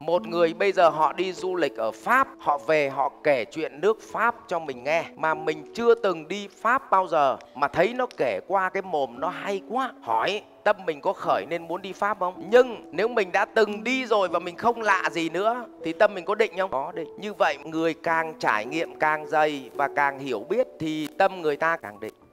Một người bây giờ họ đi du lịch ở Pháp, họ về họ kể chuyện nước Pháp cho mình nghe mà mình chưa từng đi Pháp bao giờ mà thấy nó kể qua cái mồm nó hay quá. Hỏi tâm mình có khởi nên muốn đi Pháp không? Nhưng nếu mình đã từng đi rồi và mình không lạ gì nữa thì tâm mình có định không? Có định. Như vậy người càng trải nghiệm càng dày và càng hiểu biết thì tâm người ta càng định.